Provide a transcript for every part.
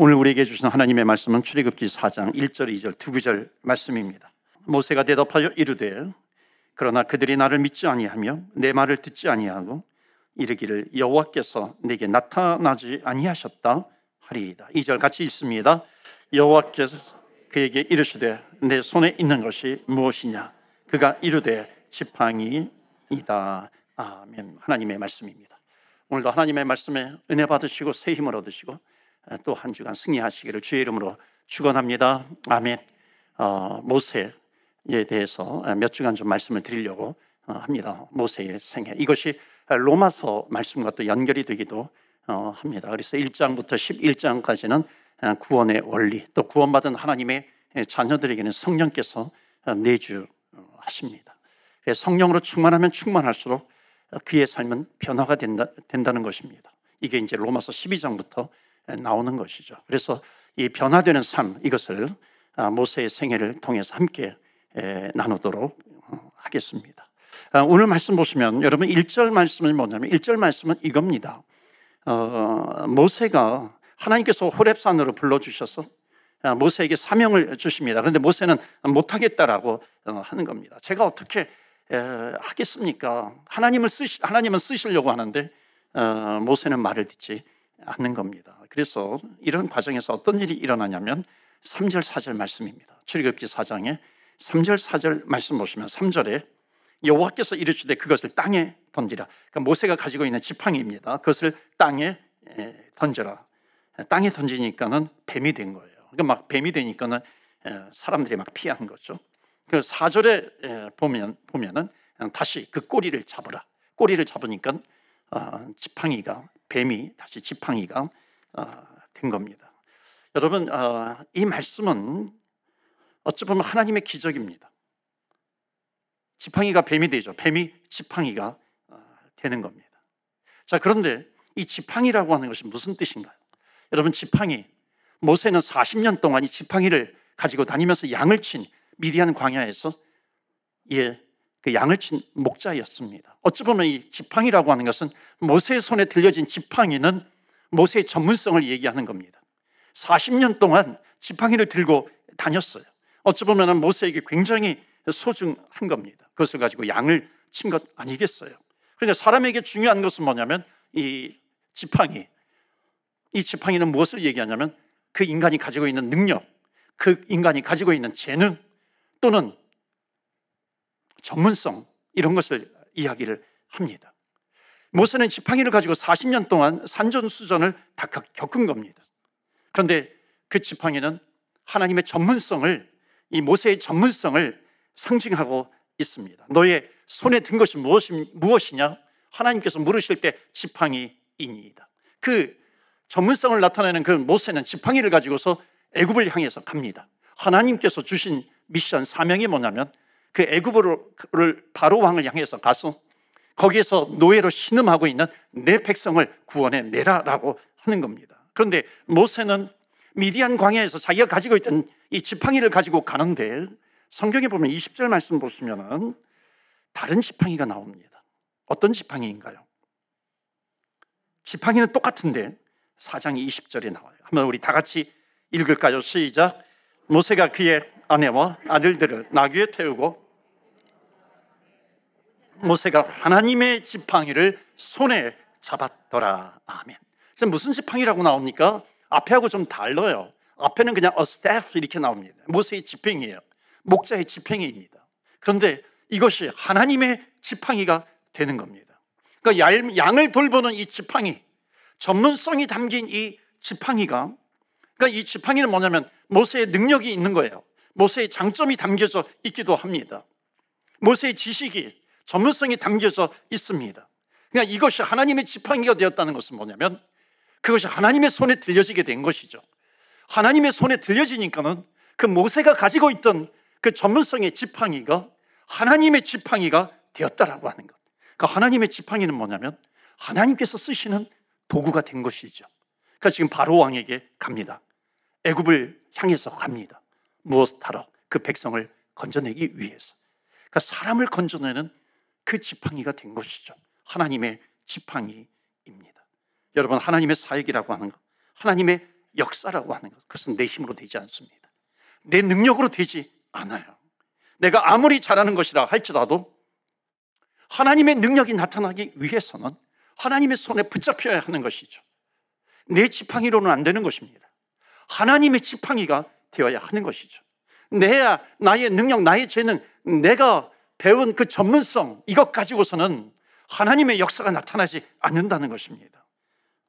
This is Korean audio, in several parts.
오늘 우리에게 주신 하나님의 말씀은 출애굽기 4장 1절, 2절 두 구절 말씀입니다. 모세가 대답하여 이르되 그러나 그들이 나를 믿지 아니하며 내 말을 듣지 아니하고 이르기를 여호와께서 내게 나타나지 아니하셨다 하리이다. 2절 같이 있습니다. 여호와께서 그에게 이르시되 내 손에 있는 것이 무엇이냐 그가 이르되 지팡이이다. 아멘. 하나님의 말씀입니다. 오늘도 하나님의 말씀에 은혜 받으시고 새 힘을 얻으시고 또한 주간 승리하시기를 주의 이름으로 축원합니다. 아멘. 어, 모세에 대해서 몇 주간 좀 말씀을 드리려고 어, 합니다. 모세의 생애. 이것이 로마서 말씀과 또 연결이 되기도 어, 합니다. 그래서 1장부터 11장까지는 어, 구원의 원리, 또 구원받은 하나님의 자녀들에게는 성령께서 내주하십니다. 성령으로 충만하면 충만할수록 그의 삶은 변화가 된다, 된다는 것입니다. 이게 이제 로마서 12장부터 나오는 것이죠. 그래서 이 변화되는 삶 이것을 아, 모세의 생애를 통해서 함께 나누도록 음, 하겠습니다. 아, 오늘 말씀 보시면 여러분 1절 말씀이 뭐냐면 1절 말씀은 이겁니다. 어, 모세가 하나님께서 호랩산으로 불러주셔서 아, 모세에게 사명을 주십니다. 그런데 모세는 못하겠다라고 어, 하는 겁니다. 제가 어떻게 하겠습니까? 하나님을 쓰시, 하나님은 쓰시려고 하는데 어, 모세는 말을 듣지 않는 겁니다. 그래서 이런 과정에서 어떤 일이 일어나냐면 3절, 4절 말씀입니다. 출애굽기 4장에 3절, 4절 말씀 보시면 3절에 여호와께서 이르시되 그것을 땅에 던지라. 그러니까 모세가 가지고 있는 지팡이입니다. 그것을 땅에 던져라. 땅에 던지니까는 뱀이 된 거예요. 그러니까 막 뱀이 되니까는 사람들이 막 피하는 거죠. 그 4절에 보면 보면은 다시 그 꼬리를 잡으라. 꼬리를 잡으니까 아, 지팡이가 뱀이 다시 지팡이가 어, 된 겁니다. 여러분 어, 이 말씀은 어찌 보면 하나님의 기적입니다. 지팡이가 뱀이 되죠. 뱀이 지팡이가 어, 되는 겁니다. 자 그런데 이 지팡이라고 하는 것이 무슨 뜻인가요? 여러분 지팡이 모세는 40년 동안 이 지팡이를 가지고 다니면서 양을 친 미디안 광야에서 예그 양을 친 목자였습니다. 어찌 보면 이 지팡이라고 하는 것은 모세의 손에 들려진 지팡이는 모세의 전문성을 얘기하는 겁니다. 40년 동안 지팡이를 들고 다녔어요. 어찌 보면 모세에게 굉장히 소중한 겁니다. 그것을 가지고 양을 친 것 아니겠어요. 그러니까 사람에게 중요한 것은 뭐냐면 이 지팡이. 이 지팡이는 무엇을 얘기하냐면 그 인간이 가지고 있는 능력, 그 인간이 가지고 있는 재능 또는 전문성 이런 것을 이야기를 합니다. 모세는 지팡이를 가지고 40년 동안 산전수전을 다 겪은 겁니다. 그런데 그 지팡이는 하나님의 전문성을 이 모세의 전문성을 상징하고 있습니다. 너의 손에 든 것이 무엇이냐? 하나님께서 물으실 때지팡이이니다그 전문성을 나타내는 그 모세는 지팡이를 가지고서 애굽을 향해서 갑니다. 하나님께서 주신 미션 사명이 뭐냐면 그 애굽을 바로 왕을 향해서 가서 거기에서 노예로 신음하고 있는 내 백성을 구원해 내라라고 하는 겁니다. 그런데 모세는 미디안 광야에서 자기가 가지고 있던 이 지팡이를 가지고 가는데 성경에 보면 20절 말씀 보시면은 다른 지팡이가 나옵니다. 어떤 지팡이인가요? 지팡이는 똑같은데 4장 20절에 나와요. 한번 우리 다 같이 읽을까요? 시작. 모세가 그의 아내와 아들들을 나귀에 태우고 모세가 하나님의 지팡이를 손에 잡았더라. 아멘. 그래 무슨 지팡이라고 나옵니까? 앞에하고 좀 달라요. 앞에는 그냥 a staff 이렇게 나옵니다. 모세의 지팡이에요. 목자의 지팡이입니다. 그런데 이것이 하나님의 지팡이가 되는 겁니다. 그러니까 양을 돌보는 이 지팡이, 전문성이 담긴 이 지팡이가, 그러니까 이 지팡이는 뭐냐면 모세의 능력이 있는 거예요. 모세의 장점이 담겨져 있기도 합니다. 모세의 지식이 전문성이 담겨져 있습니다. 그러 그러니까 이것이 하나님의 지팡이가 되었다는 것은 뭐냐면 그것이 하나님의 손에 들려지게 된 것이죠. 하나님의 손에 들려지니까는 그 모세가 가지고 있던 그 전문성의 지팡이가 하나님의 지팡이가 되었다라고 하는 것. 그 하나님의 지팡이는 뭐냐면 하나님께서 쓰시는 도구가 된 것이죠. 그러니까 지금 바로 왕에게 갑니다. 애굽을 향해서 갑니다. 무엇 하러? 그 백성을 건져내기 위해서. 그러니까 사람을 건져내는 그 지팡이가 된 것이죠. 하나님의 지팡이입니다. 여러분 하나님의 사역이라고 하는 것, 하나님의 역사라고 하는 것, 그것은 내 힘으로 되지 않습니다. 내 능력으로 되지 않아요. 내가 아무리 잘하는 것이라 할지라도 하나님의 능력이 나타나기 위해서는 하나님의 손에 붙잡혀야 하는 것이죠. 내 지팡이로는 안 되는 것입니다. 하나님의 지팡이가 되어야 하는 것이죠. 내야 나의 능력, 나의 재능, 내가 배운 그 전문성, 이것 가지고서는 하나님의 역사가 나타나지 않는다는 것입니다.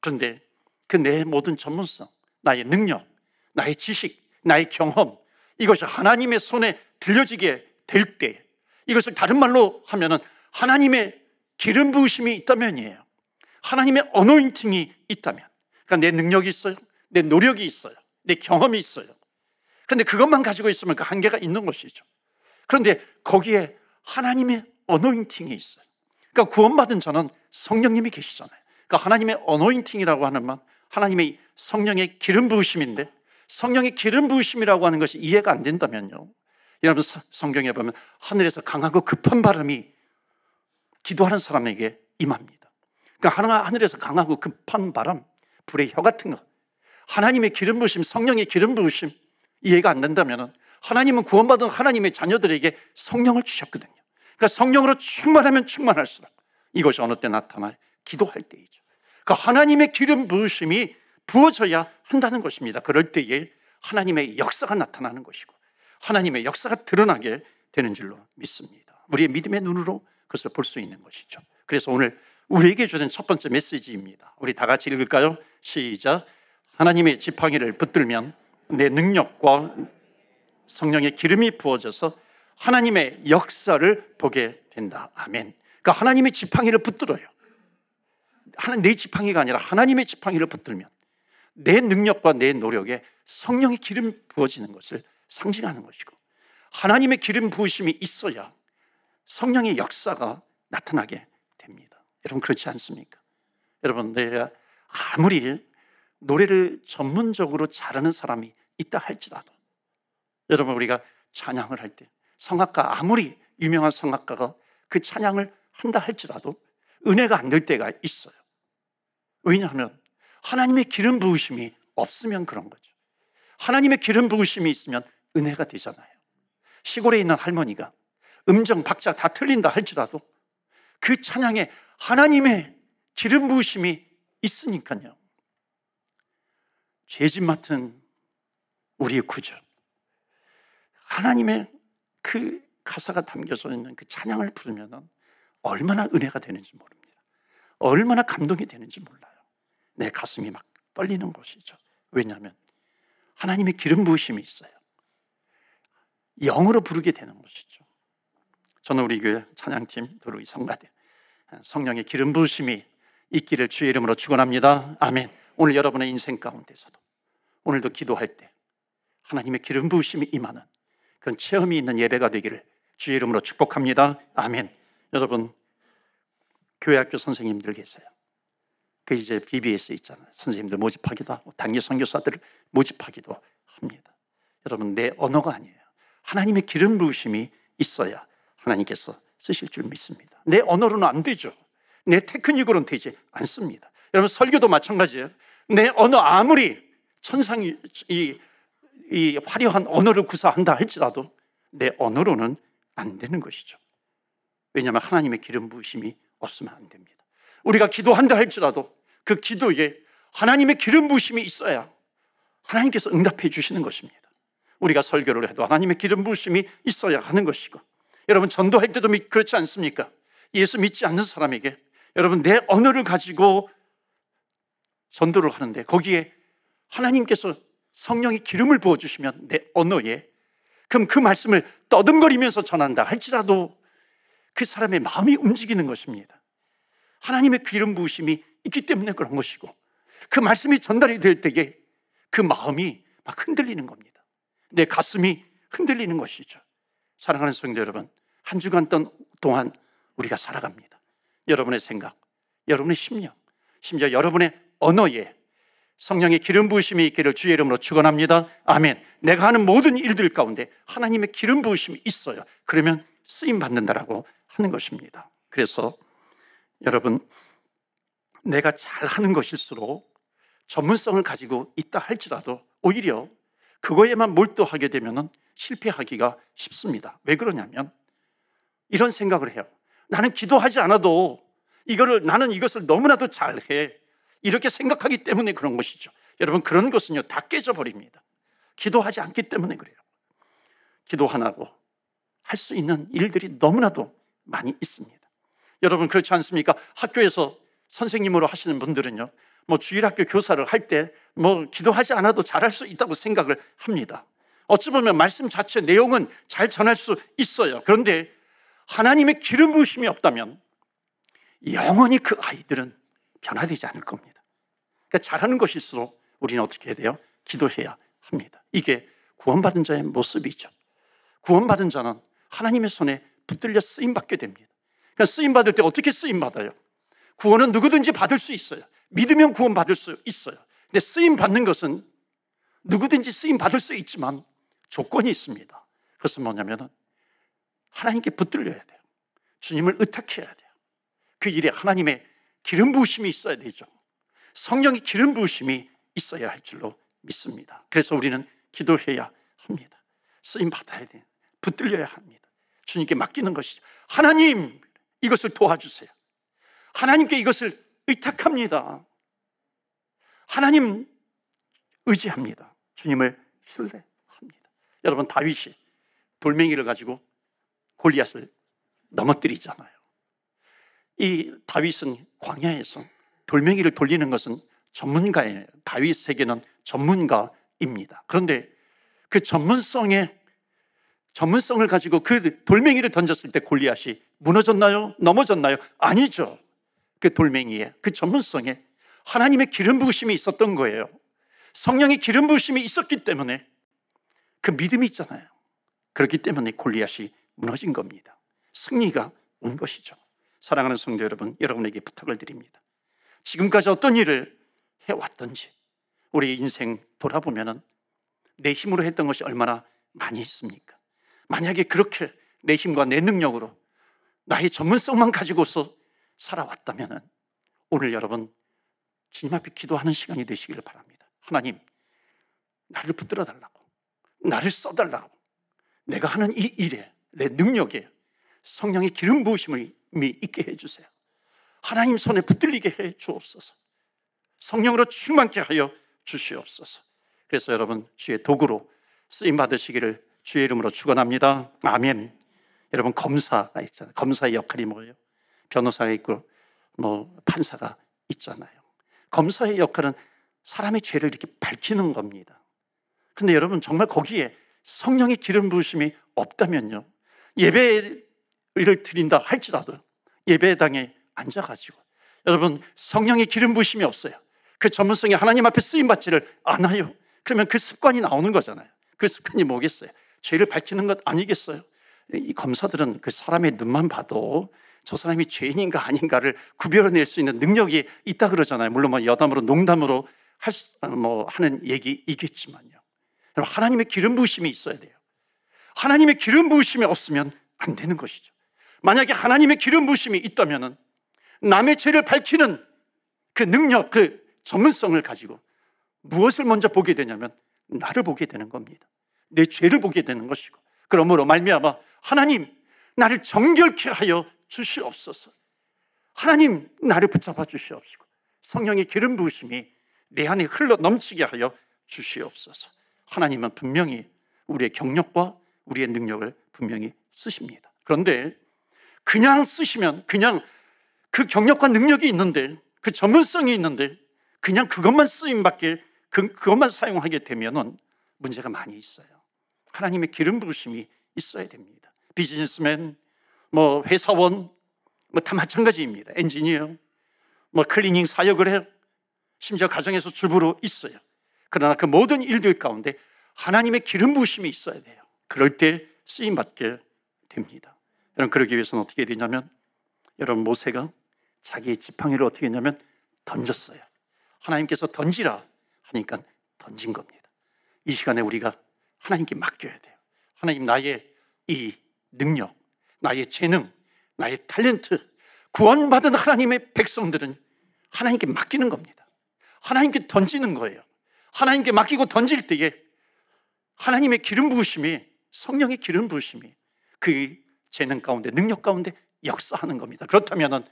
그런데 그 내 모든 전문성, 나의 능력, 나의 지식, 나의 경험, 이것이 하나님의 손에 들려지게 될 때, 이것을 다른 말로 하면은 하나님의 기름 부으심이 있다면이에요. 하나님의 어노인팅이 있다면. 그러니까 내 능력이 있어요. 내 노력이 있어요. 내 경험이 있어요. 그런데 그것만 가지고 있으면 그 한계가 있는 것이죠. 그런데 거기에 하나님의 어노인팅이 있어요. 그러니까 구원받은 저는 성령님이 계시잖아요. 그러니까 하나님의 어노인팅이라고 하는 말, 하나님의 성령의 기름 부으심인데 성령의 기름 부으심이라고 하는 것이 이해가 안 된다면요. 여러분 성경에 보면 하늘에서 강하고 급한 바람이 기도하는 사람에게 임합니다. 그러니까 하늘에서 강하고 급한 바람, 불의 혀 같은 것, 하나님의 기름 부으심, 성령의 기름 부으심 이해가 안 된다면 하나님은 구원받은 하나님의 자녀들에게 성령을 주셨거든요. 그러니까 성령으로 충만하면 충만할수록 이것이 어느 때나타나 기도할 때이죠. 그 하나님의 기름 부으심이 부어져야 한다는 것입니다. 그럴 때에 하나님의 역사가 나타나는 것이고 하나님의 역사가 드러나게 되는 줄로 믿습니다. 우리의 믿음의 눈으로 그것을 볼 수 있는 것이죠. 그래서 오늘 우리에게 주는 첫 번째 메시지입니다. 우리 다 같이 읽을까요? 시작. 하나님의 지팡이를 붙들면 내 능력과 성령의 기름이 부어져서 하나님의 역사를 보게 된다. 아멘. 그러니까 하나님의 지팡이를 붙들어요. 하나, 내 지팡이가 아니라 하나님의 지팡이를 붙들면 내 능력과 내 노력에 성령의 기름 부어지는 것을 상징하는 것이고 하나님의 기름 부으심이 있어야 성령의 역사가 나타나게 됩니다. 여러분 그렇지 않습니까? 여러분 내가 아무리 노래를 전문적으로 잘하는 사람이 있다 할지라도 여러분 우리가 찬양을 할때 성악가 아무리 유명한 성악가가 그 찬양을 한다 할지라도 은혜가 안 될 때가 있어요. 왜냐하면 하나님의 기름 부으심이 없으면 그런 거죠. 하나님의 기름 부으심이 있으면 은혜가 되잖아요. 시골에 있는 할머니가 음정 박자 다 틀린다 할지라도 그 찬양에 하나님의 기름 부으심이 있으니까요. 죄짐 맡은 우리의 구절. 하나님의 그 가사가 담겨져 있는 그 찬양을 부르면 얼마나 은혜가 되는지 모릅니다. 얼마나 감동이 되는지 몰라요. 내 가슴이 막 떨리는 것이죠. 왜냐하면 하나님의 기름 부으심이 있어요. 영으로 부르게 되는 것이죠. 저는 우리 교회 찬양팀 도로 이성가대 성령의 기름 부으심이 있기를 주의 이름으로 축원합니다. 아멘. 오늘 여러분의 인생 가운데서도 오늘도 기도할 때 하나님의 기름 부으심이 임하는 그런 체험이 있는 예배가 되기를 주의 이름으로 축복합니다. 아멘. 여러분, 교회학교 선생님들 계세요. 그 이제 BBS 있잖아요. 선생님들 모집하기도 하고 단기 선교사들을 모집하기도 합니다. 여러분 내 언어가 아니에요. 하나님의 기름 부으심이 있어야 하나님께서 쓰실 줄 믿습니다. 내 언어로는 안 되죠. 내 테크닉으로는 되지 않습니다. 여러분 설교도 마찬가지예요. 내 언어 아무리 천상이 이 화려한 언어를 구사한다 할지라도 내 언어로는 안 되는 것이죠. 왜냐하면 하나님의 기름 부으심이 없으면 안 됩니다. 우리가 기도한다 할지라도 그 기도에 하나님의 기름 부으심이 있어야 하나님께서 응답해 주시는 것입니다. 우리가 설교를 해도 하나님의 기름 부으심이 있어야 하는 것이고 여러분 전도할 때도 그렇지 않습니까? 예수 믿지 않는 사람에게 여러분 내 언어를 가지고 전도를 하는데 거기에 하나님께서 성령이 기름을 부어주시면 내 언어에 그럼 그 말씀을 떠듬거리면서 전한다 할지라도 그 사람의 마음이 움직이는 것입니다. 하나님의 기름 부으심이 있기 때문에 그런 것이고 그 말씀이 전달이 될 때에 그 마음이 막 흔들리는 겁니다. 내 가슴이 흔들리는 것이죠. 사랑하는 성도 여러분, 한 주간 동안 우리가 살아갑니다. 여러분의 생각, 여러분의 심령, 심지어 여러분의 언어에 성령의 기름 부으심이 있기를 주의 이름으로 축원합니다. 아멘. 내가 하는 모든 일들 가운데 하나님의 기름 부으심이 있어요. 그러면 쓰임 받는다라고 하는 것입니다. 그래서 여러분 내가 잘하는 것일수록 전문성을 가지고 있다 할지라도 오히려 그거에만 몰두하게 되면 실패하기가 쉽습니다. 왜 그러냐면 이런 생각을 해요. 나는 기도하지 않아도 이거를 나는 이것을 너무나도 잘해. 이렇게 생각하기 때문에 그런 것이죠. 여러분 그런 것은요 다 깨져버립니다. 기도하지 않기 때문에 그래요. 기도 하나고 할 수 있는 일들이 너무나도 많이 있습니다. 여러분 그렇지 않습니까? 학교에서 선생님으로 하시는 분들은요. 뭐 주일학교 교사를 할 때 뭐 기도하지 않아도 잘할 수 있다고 생각을 합니다. 어찌 보면 말씀 자체 내용은 잘 전할 수 있어요. 그런데 하나님의 기름 부으심이 없다면 영원히 그 아이들은 변화되지 않을 겁니다. 그러니까 잘하는 것일수록 우리는 어떻게 해야 돼요? 기도해야 합니다. 이게 구원받은 자의 모습이죠. 구원받은 자는 하나님의 손에 붙들려 쓰임받게 됩니다. 그러니까 쓰임받을 때 어떻게 쓰임받아요? 구원은 누구든지 받을 수 있어요. 믿으면 구원받을 수 있어요. 근데 쓰임받는 것은 누구든지 쓰임받을 수 있지만 조건이 있습니다. 그것은 뭐냐면 하나님께 붙들려야 돼요. 주님을 의탁해야 돼요. 그 일에 하나님의 기름 부으심이 있어야 되죠. 성령의 기름 부으심이 있어야 할 줄로 믿습니다. 그래서 우리는 기도해야 합니다. 쓰임 받아야 돼요. 붙들려야 합니다. 주님께 맡기는 것이죠. 하나님, 이것을 도와주세요. 하나님께 이것을 의탁합니다. 하나님 의지합니다. 주님을 신뢰합니다. 여러분 다윗이 돌멩이를 가지고 골리앗을 넘어뜨리잖아요. 이 다윗은 광야에서 돌멩이를 돌리는 것은 전문가예요. 다윗에게는 전문가입니다. 그런데 그 전문성에 전문성을 가지고 그 돌멩이를 던졌을 때 골리앗이 무너졌나요? 넘어졌나요? 아니죠. 그 돌멩이에 그 전문성에 하나님의 기름 부으심이 있었던 거예요. 성령의 기름 부으심이 있었기 때문에 그 믿음이 있잖아요. 그렇기 때문에 골리앗이 무너진 겁니다. 승리가 온 것이죠. 사랑하는 성도 여러분, 여러분에게 부탁을 드립니다. 지금까지 어떤 일을 해왔던지 우리 인생 돌아보면은 내 힘으로 했던 것이 얼마나 많이 있습니까? 만약에 그렇게 내 힘과 내 능력으로 나의 전문성만 가지고서 살아왔다면은 오늘 여러분 주님 앞에 기도하는 시간이 되시기를 바랍니다. 하나님, 나를 붙들어 달라고, 나를 써 달라고, 내가 하는 이 일에 내 능력에 성령의 기름 부으심을 있게 해주세요. 하나님 손에 붙들리게 해 주옵소서. 성령으로 충만케 하여 주시옵소서. 그래서 여러분 주의 도구로 쓰임 받으시기를 주의 이름으로 축원합니다. 아멘. 여러분 검사가 있잖아요. 검사의 역할이 뭐예요? 변호사가 있고 뭐 판사가 있잖아요. 검사의 역할은 사람의 죄를 이렇게 밝히는 겁니다. 근데 여러분 정말 거기에 성령의 기름 부으심이 없다면요. 예배 를 드린다 할지라도 예배당에 앉아가지고 여러분 성령의 기름 부심이 없어요. 그 전문성이 하나님 앞에 쓰임 받지를 않아요. 그러면 그 습관이 나오는 거잖아요. 그 습관이 뭐겠어요? 죄를 밝히는 것 아니겠어요? 이 검사들은 그 사람의 눈만 봐도 저 사람이 죄인인가 아닌가를 구별해낼 수 있는 능력이 있다 그러잖아요. 물론 뭐 여담으로 농담으로 할 수, 뭐 하는 얘기이겠지만요. 하나님의 기름 부심이 있어야 돼요. 하나님의 기름 부심이 없으면 안 되는 것이죠. 만약에 하나님의 기름 부심이 있다면 남의 죄를 밝히는 그 능력, 그 전문성을 가지고 무엇을 먼저 보게 되냐면 나를 보게 되는 겁니다. 내 죄를 보게 되는 것이고 그러므로 말미암아 하나님 나를 정결케 하여 주시옵소서. 하나님 나를 붙잡아 주시옵시고 성령의 기름 부으심이 내 안에 흘러 넘치게 하여 주시옵소서. 하나님은 분명히 우리의 경력과 우리의 능력을 분명히 쓰십니다. 그런데 그냥 쓰시면 그냥 그 경력과 능력이 있는데 그 전문성이 있는데 그냥 그것만 쓰임밖에 그, 그것만 사용하게 되면은 문제가 많이 있어요. 하나님의 기름 부으심이 있어야 됩니다. 비즈니스맨, 뭐 회사원, 뭐 다 마찬가지입니다. 엔지니어, 뭐 클리닝 사역을 해 심지어 가정에서 주부로 있어요. 그러나 그 모든 일들 가운데 하나님의 기름 부으심이 있어야 돼요. 그럴 때 쓰임 받게 됩니다. 여러분 그러기 위해서는 어떻게 되냐면 여러분 모세가 자기의 지팡이를 어떻게 했냐면 던졌어요. 하나님께서 던지라 하니까 던진 겁니다. 이 시간에 우리가 하나님께 맡겨야 돼요. 하나님 나의 이 능력, 나의 재능, 나의 탤런트, 구원받은 하나님의 백성들은 하나님께 맡기는 겁니다. 하나님께 던지는 거예요. 하나님께 맡기고 던질 때에 하나님의 기름 부으심이 성령의 기름 부으심이 그 재능 가운데 능력 가운데 역사하는 겁니다. 그렇다면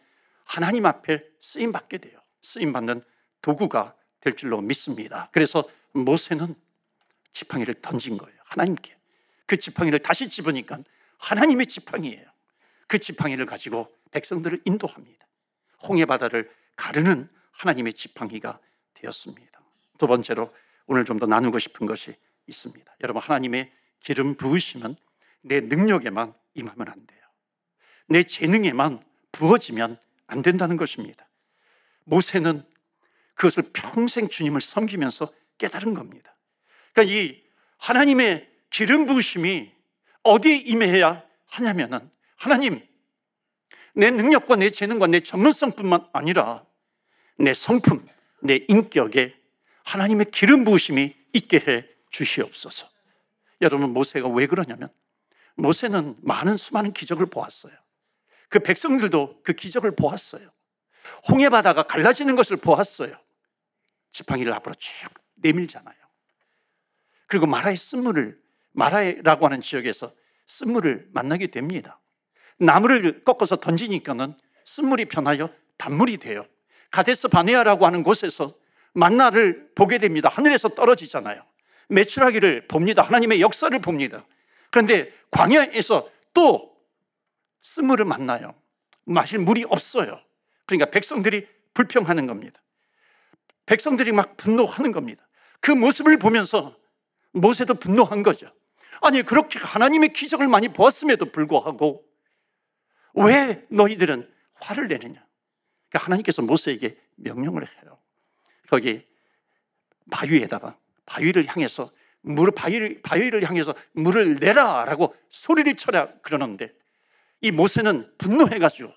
하나님 앞에 쓰임 받게 돼요. 쓰임 받는 도구가 될 줄로 믿습니다. 그래서 모세는 지팡이를 던진 거예요. 하나님께. 그 지팡이를 다시 집으니까 하나님의 지팡이에요그 지팡이를 가지고 백성들을 인도합니다. 홍해 바다를 가르는 하나님의 지팡이가 되었습니다. 두 번째로 오늘 좀 더 나누고 싶은 것이 있습니다. 여러분 하나님의 기름 부으심은 내 능력에만 임하면 안 돼요. 내 재능에만 부어지면 안 된다는 것입니다. 모세는 그것을 평생 주님을 섬기면서 깨달은 겁니다. 그러니까 이 하나님의 기름 부으심이 어디에 임해야 하냐면은 하나님 내 능력과 내 재능과 내 전문성뿐만 아니라 내 성품, 내 인격에 하나님의 기름 부으심이 있게 해 주시옵소서. 여러분 모세가 왜 그러냐면 모세는 많은 수많은 기적을 보았어요. 그 백성들도 그 기적을 보았어요. 홍해 바다가 갈라지는 것을 보았어요. 지팡이를 앞으로 쭉 내밀잖아요. 그리고 마라의 쓴물을 마라라고 하는 지역에서 쓴물을 만나게 됩니다. 나무를 꺾어서 던지니까는 쓴물이 변하여 단물이 돼요. 가데스 바네아라고 하는 곳에서 만나를 보게 됩니다. 하늘에서 떨어지잖아요. 매출하기를 봅니다. 하나님의 역사를 봅니다. 그런데 광야에서 또 스물을 만나요. 마실 물이 없어요. 그러니까 백성들이 불평하는 겁니다. 백성들이 막 분노하는 겁니다. 그 모습을 보면서 모세도 분노한 거죠. 아니, 그렇게 하나님의 기적을 많이 보았음에도 불구하고 왜 너희들은 화를 내느냐? 그러니까 하나님께서 모세에게 명령을 해요. 거기 바위에다가 바위를 향해서 물 바위를, 바위를 향해서 물을 내라라고 소리를 쳐라 그러는데 이 모세는 분노해가지고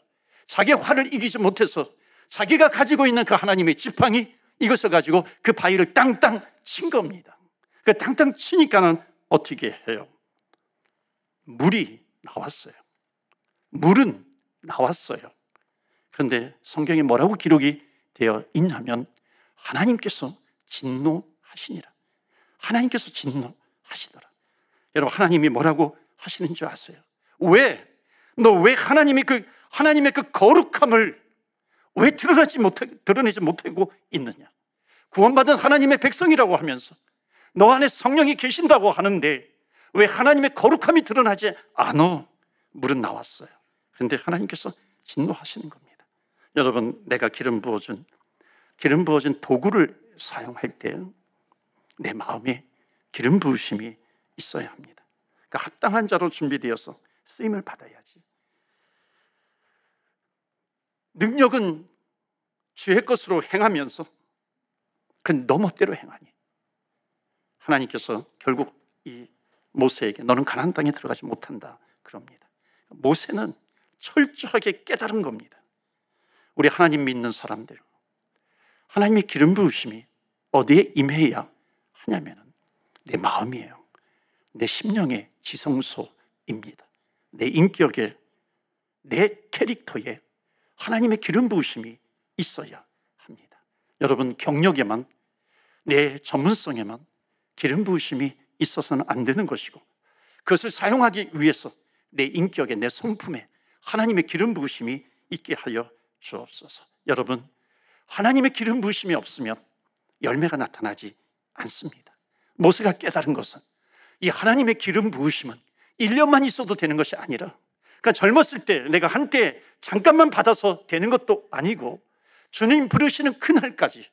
자기 화를 이기지 못해서 자기가 가지고 있는 그 하나님의 지팡이 이것을 가지고 그 바위를 땅땅 친 겁니다. 그 땅땅 치니까는 어떻게 해요? 물이 나왔어요. 물은 나왔어요. 그런데 성경에 뭐라고 기록이 되어 있냐면 하나님께서 진노하시니라. 하나님께서 진노하시더라. 여러분, 하나님이 뭐라고 하시는 줄 아세요? 왜? 너 왜 하나님이 그, 하나님의 그 거룩함을 왜 드러내지 못하, 드러내지 못하고 있느냐? 구원받은 하나님의 백성이라고 하면서 너 안에 성령이 계신다고 하는데 왜 하나님의 거룩함이 드러나지 않어? 물은 나왔어요. 그런데 하나님께서 진노하시는 겁니다. 여러분, 내가 기름 부어준, 기름 부어준 도구를 사용할 때내 마음에 기름 부으심이 있어야 합니다. 그러니까 합당한 자로 준비되어서 쓰임을 받아야지. 능력은 주의 것으로 행하면서 그 너머대로 행하니 하나님께서 결국 이 모세에게 너는 가나 땅에 들어가지 못한다 그럽니다. 모세는 철저하게 깨달은 겁니다. 우리 하나님 믿는 사람들 하나님의 기름 부으심이 어디에 임해야 하냐면 내 마음이에요. 내 심령의 지성소입니다. 내 인격에, 내 캐릭터에 하나님의 기름 부으심이 있어야 합니다. 여러분 경력에만 내 전문성에만 기름 부으심이 있어서는 안 되는 것이고 그것을 사용하기 위해서 내 인격에 내 성품에 하나님의 기름 부으심이 있게 하여 주옵소서. 여러분 하나님의 기름 부으심이 없으면 열매가 나타나지 않습니다. 모세가 깨달은 것은 이 하나님의 기름 부으심은 1년만 있어도 되는 것이 아니라 그러니까 젊었을 때 내가 한때 잠깐만 받아서 되는 것도 아니고 주님 부르시는 그날까지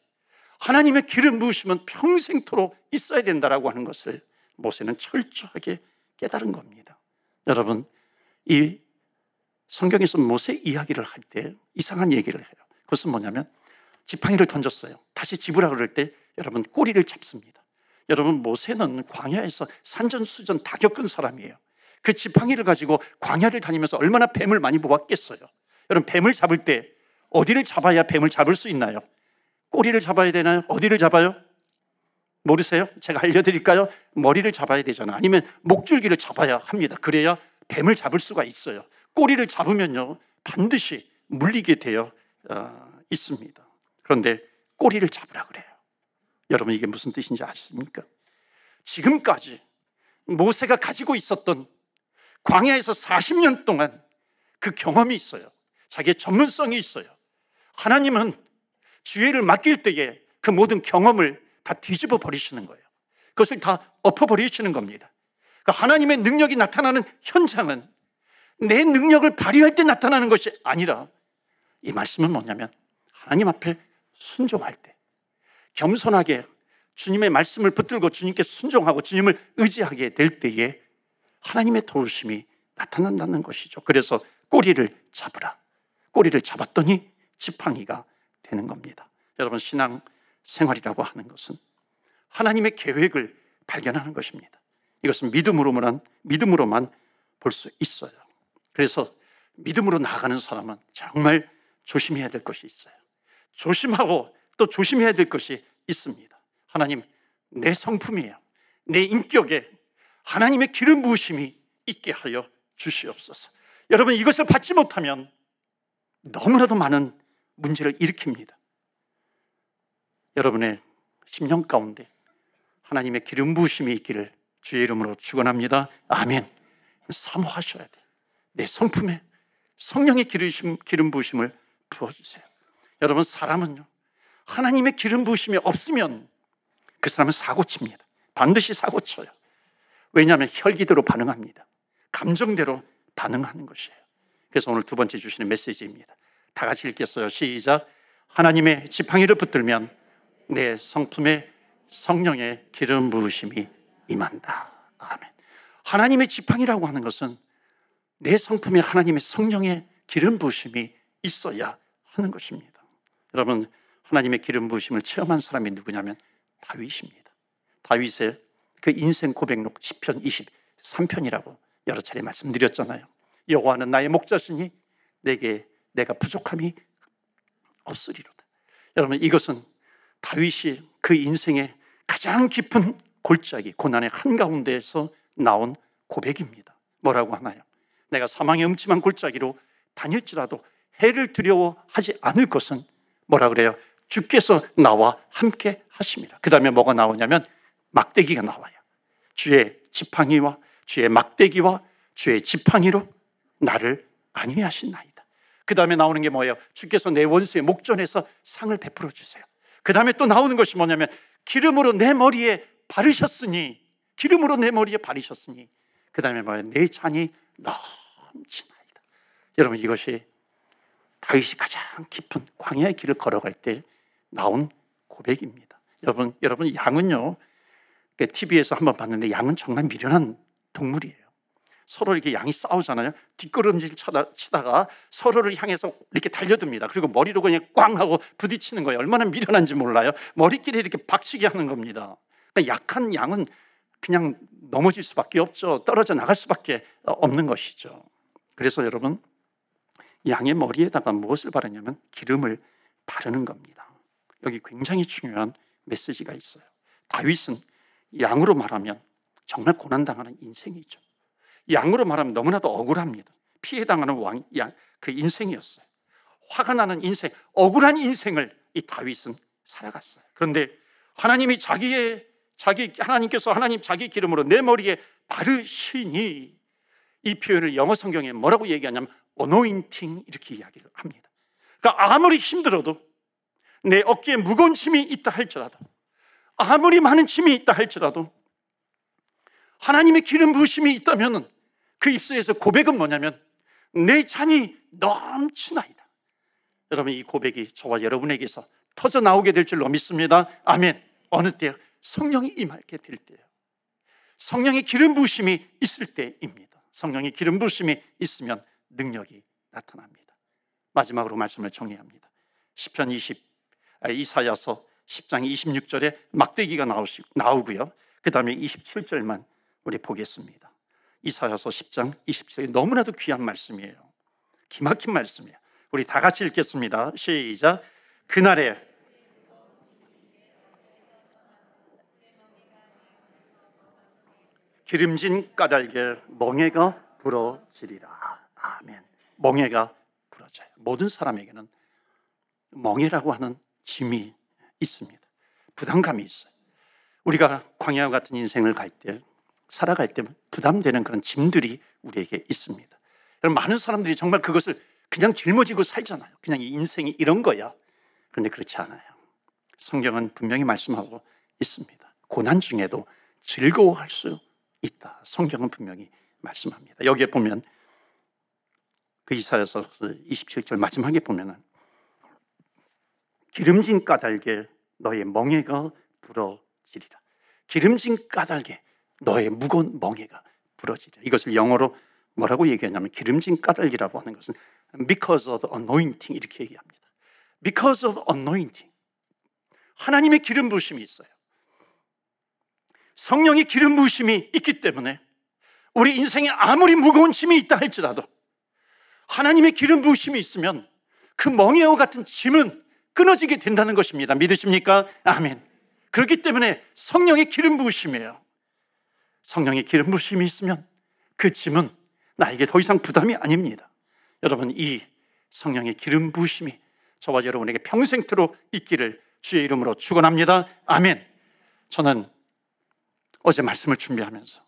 하나님의 기름 부으시면 평생토록 있어야 된다라고 하는 것을 모세는 철저하게 깨달은 겁니다. 여러분, 이 성경에서 모세 이야기를 할 때 이상한 얘기를 해요. 그것은 뭐냐면 지팡이를 던졌어요. 다시 집으라 그럴 때 여러분 꼬리를 잡습니다. 여러분 모세는 광야에서 산전수전 다 겪은 사람이에요. 그 지팡이를 가지고 광야를 다니면서 얼마나 뱀을 많이 모았겠어요. 여러분 뱀을 잡을 때 어디를 잡아야 뱀을 잡을 수 있나요? 꼬리를 잡아야 되나요? 어디를 잡아요? 모르세요? 제가 알려드릴까요? 머리를 잡아야 되잖아. 아니면 목줄기를 잡아야 합니다. 그래야 뱀을 잡을 수가 있어요. 꼬리를 잡으면요 반드시 물리게 되어 어, 있습니다. 그런데 꼬리를 잡으라 그래요. 여러분 이게 무슨 뜻인지 아십니까? 지금까지 모세가 가지고 있었던 광야에서 40년 동안 그 경험이 있어요. 자기의 전문성이 있어요. 하나님은 주의를 맡길 때에 그 모든 경험을 다 뒤집어 버리시는 거예요. 그것을 다 엎어 버리시는 겁니다. 그러니까 하나님의 능력이 나타나는 현장은 내 능력을 발휘할 때 나타나는 것이 아니라 이 말씀은 뭐냐면 하나님 앞에 순종할 때 겸손하게 주님의 말씀을 붙들고 주님께 순종하고 주님을 의지하게 될 때에 하나님의 도우심이 나타난다는 것이죠. 그래서 꼬리를 잡으라. 꼬리를 잡았더니 지팡이가 되는 겁니다. 여러분, 신앙 생활이라고 하는 것은 하나님의 계획을 발견하는 것입니다. 이것은 믿음으로만, 믿음으로만 볼 수 있어요. 그래서 믿음으로 나아가는 사람은 정말 조심해야 될 것이 있어요. 조심하고 또 조심해야 될 것이 있습니다. 하나님, 내 성품이에요. 내 인격에 하나님의 기름 부으심이 있게 하여 주시옵소서. 여러분, 이것을 받지 못하면 너무나도 많은 문제를 일으킵니다. 여러분의 심령 가운데 하나님의 기름 부으심이 있기를 주의 이름으로 축원합니다. 아멘. 사모하셔야 돼. 내 성품에 성령의 기름, 부으심을 부어주세요. 여러분 사람은요 하나님의 기름 부으심이 없으면 그 사람은 사고칩니다. 반드시 사고쳐요. 왜냐하면 혈기대로 반응합니다. 감정대로 반응하는 것이에요. 그래서 오늘 두 번째 주시는 메시지입니다. 다 같이 읽겠어요. 시작. 하나님의 지팡이를 붙들면 내 성품에 성령의 기름 부으심이 임한다. 아멘. 하나님의 지팡이라고 하는 것은 내 성품에 하나님의 성령의 기름 부으심이 있어야 하는 것입니다. 여러분 하나님의 기름 부으심을 체험한 사람이 누구냐면 다윗입니다. 다윗의 그 인생 고백록 10편 23편이라고 여러 차례 말씀드렸잖아요. 여호와는 나의 목자시니 내게 내가 부족함이 없으리로다. 여러분 이것은 다윗이 그 인생의 가장 깊은 골짜기 고난의 한가운데에서 나온 고백입니다. 뭐라고 하나요? 내가 사망의 음침한 골짜기로 다닐지라도 해를 두려워하지 않을 것은 뭐라 그래요? 주께서 나와 함께 하십니다. 그 다음에 뭐가 나오냐면 막대기가 나와요. 주의 지팡이와 주의 막대기와 주의 지팡이로 나를 안위하신나이다. 그 다음에 나오는 게 뭐예요? 주께서 내 원수의 목전에서 상을 베풀어 주세요. 그 다음에 또 나오는 것이 뭐냐면 기름으로 내 머리에 바르셨으니 기름으로 내 머리에 바르셨으니 그 다음에 뭐예요? 내 잔이 넘치나이다. 여러분 이것이 다윗이 가장 깊은 광야의 길을 걸어갈 때 나온 고백입니다. 여러분, 여러분 양은요. TV에서 그 한번 봤는데 양은 정말 미련한 동물이에요. 서로 이렇게 양이 싸우잖아요. 뒷걸음질 치다가 서로를 향해서 이렇게 달려듭니다. 그리고 머리로 그냥 꽝 하고 부딪히는 거예요. 얼마나 미련한지 몰라요. 머리끼리 이렇게 박치기 하는 겁니다. 그러니까 약한 양은 그냥 넘어질 수밖에 없죠. 떨어져 나갈 수밖에 없는 것이죠. 그래서 여러분 양의 머리에다가 무엇을 바르냐면 기름을 바르는 겁니다. 여기 굉장히 중요한 메시지가 있어요. 다윗은 양으로 말하면 정말 고난당하는 인생이죠. 양으로 말하면 너무나도 억울합니다. 피해당하는 왕, 그 인생이었어요. 화가 나는 인생, 억울한 인생을 이 다윗은 살아갔어요. 그런데 하나님이 자기의, 자기, 하나님께서 하나님 자기 기름으로 내 머리에 바르시니 이 표현을 영어 성경에 뭐라고 얘기하냐면 어노인팅 이렇게 이야기를 합니다. 그러니까 아무리 힘들어도 내 어깨에 무거운 짐이 있다 할지라도 아무리 많은 짐이 있다 할지라도 하나님의 기름 부심이 있다면 그 입술에서 고백은 뭐냐면 내 잔이 넘치나이다. 여러분 이 고백이 저와 여러분에게서 터져 나오게 될 줄로 믿습니다. 아멘. 어느 때요? 성령이 임하게 될 때요. 성령의 기름 부심이 있을 때입니다. 성령의 기름 부심이 있으면 능력이 나타납니다. 마지막으로 말씀을 정리합니다. 1 0편20 아, 이사야서 10장 26절에 막대기가 나오시, 나오고요. 그 다음에 27절만 우리 보겠습니다. 이사야서 10장 27절 너무나도 귀한 말씀이에요. 기막힌 말씀이에요. 우리 다 같이 읽겠습니다. 시작. 그날에 기름진 까닭에 멍해가 부러지리라. 아멘. 멍해가 부러져요. 모든 사람에게는 멍해라고 하는 짐이 있습니다. 부담감이 있어요. 우리가 광야 와 같은 인생을 갈 때, 살아갈 때 부담되는 그런 짐들이 우리에게 있습니다. 많은 사람들이 정말 그것을 그냥 짊어지고 살잖아요. 그냥 이 인생이 이런 거야. 그런데 그렇지 않아요. 성경은 분명히 말씀하고 있습니다. 고난 중에도 즐거워할 수 있다. 성경은 분명히 말씀합니다. 여기에 보면 그 이사에서 27절 그 마지막에 보면은 기름진 까닭에 너의 멍에가 부러지리라. 기름진 까닭에 너의 무거운 멍에가 부러지리라. 이것을 영어로 뭐라고 얘기하냐면 기름진 까닭이라고 하는 것은 because of anointing 이렇게 얘기합니다. because of anointing. 하나님의 기름 부심이 있어요. 성령의 기름 부심이 있기 때문에 우리 인생에 아무리 무거운 짐이 있다 할지라도 하나님의 기름 부심이 있으면 그 멍에와 같은 짐은 끊어지게 된다는 것입니다. 믿으십니까? 아멘. 그렇기 때문에 성령의 기름 부으심이에요. 성령의 기름 부으심이 있으면 그 짐은 나에게 더 이상 부담이 아닙니다. 여러분 이 성령의 기름 부으심이 저와 여러분에게 평생토록 있기를 주의 이름으로 축원합니다. 아멘. 저는 어제 말씀을 준비하면서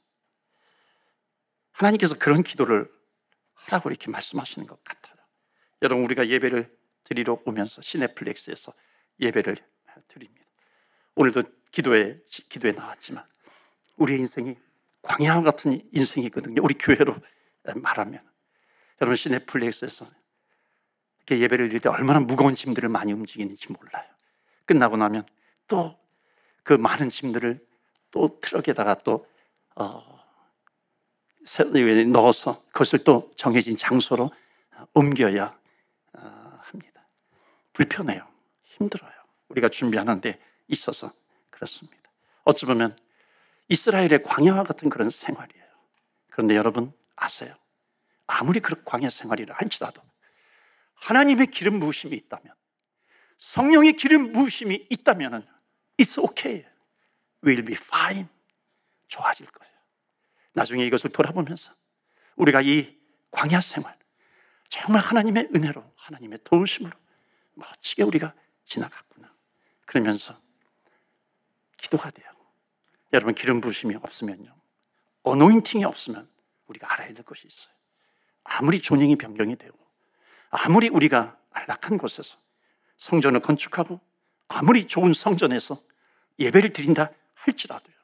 하나님께서 그런 기도를 하라고 이렇게 말씀하시는 것 같아요. 여러분 우리가 예배를 드리러 오면서 시네플렉스에서 예배를 드립니다. 오늘도 기도에 기도에 나왔지만 우리 인생이 광야 같은 인생이거든요. 우리 교회로 말하면 여러분 시네플렉스에서 이렇게 예배를 드릴 때 얼마나 무거운 짐들을 많이 움직이는지 몰라요. 끝나고 나면 또 그 많은 짐들을 또 트럭에다가 또 어, 넣어서 그것을 또 정해진 장소로 어, 옮겨야 불편해요. 힘들어요. 우리가 준비하는데 있어서 그렇습니다. 어찌 보면 이스라엘의 광야와 같은 그런 생활이에요. 그런데 여러분 아세요? 아무리 그런 광야 생활이라 할지라도 하나님의 기름 부으심이 있다면 성령의 기름 부으심이 있다면 it's okay. will be fine. 좋아질 거예요. 나중에 이것을 돌아보면서 우리가 이 광야 생활 정말 하나님의 은혜로 하나님의 도우심으로 멋지게 우리가 지나갔구나. 그러면서 기도가 돼요. 여러분 기름 부으심이 없으면요. 어노인팅이 없으면 우리가 알아야 될 것이 있어요. 아무리 존영이 변경이 되고 아무리 우리가 안락한 곳에서 성전을 건축하고 아무리 좋은 성전에서 예배를 드린다 할지라도요.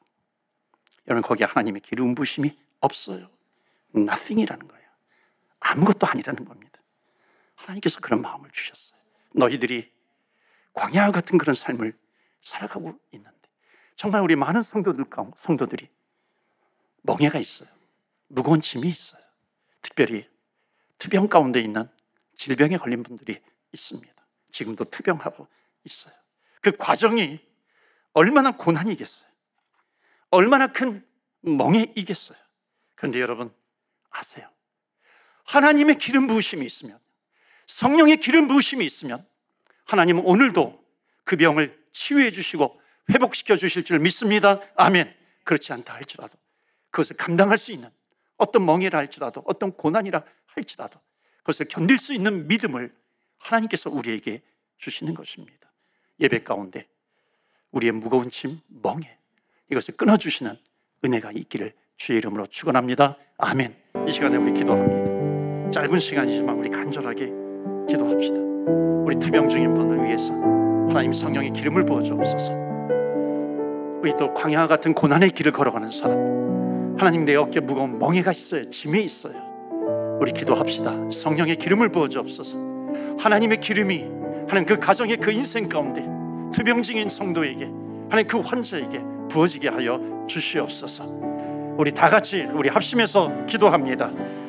여러분 거기에 하나님의 기름 부심이 없어요. nothing이라는 거예요. 아무것도 아니라는 겁니다. 하나님께서 그런 마음을 주셨어요. 너희들이 광야 같은 그런 삶을 살아가고 있는데 정말 우리 많은 성도들 가 성도들이 멍해가 있어요. 무거운 짐이 있어요. 특별히 투병 가운데 있는 질병에 걸린 분들이 있습니다. 지금도 투병하고 있어요. 그 과정이 얼마나 고난이겠어요. 얼마나 큰 멍해이겠어요. 그런데 여러분 아세요? 하나님의 기름 부으심이 있으면 성령의 기름 부으심이 있으면 하나님은 오늘도 그 병을 치유해 주시고 회복시켜 주실 줄 믿습니다. 아멘. 그렇지 않다 할지라도 그것을 감당할 수 있는 어떤 멍해라 할지라도 어떤 고난이라 할지라도 그것을 견딜 수 있는 믿음을 하나님께서 우리에게 주시는 것입니다. 예배 가운데 우리의 무거운 짐 멍해 이것을 끊어 주시는 은혜가 있기를 주의 이름으로 축원합니다. 아멘. 이 시간에 우리 기도합니다. 짧은 시간이지만 우리 간절하게 기도합시다. 우리 투병 중인 분을 위해서 하나님 성령의 기름을 부어주옵소서. 우리 또 광야와 같은 고난의 길을 걸어가는 사람, 하나님 내 어깨 무거운 멍에가 있어요, 짐이 있어요. 우리 기도합시다. 성령의 기름을 부어주옵소서. 하나님의 기름이 하는그 가정의 그 인생 가운데 투병 중인 성도에게 하나님 그 환자에게 부어지게 하여 주시옵소서. 우리 다 같이 우리 합심해서 기도합니다.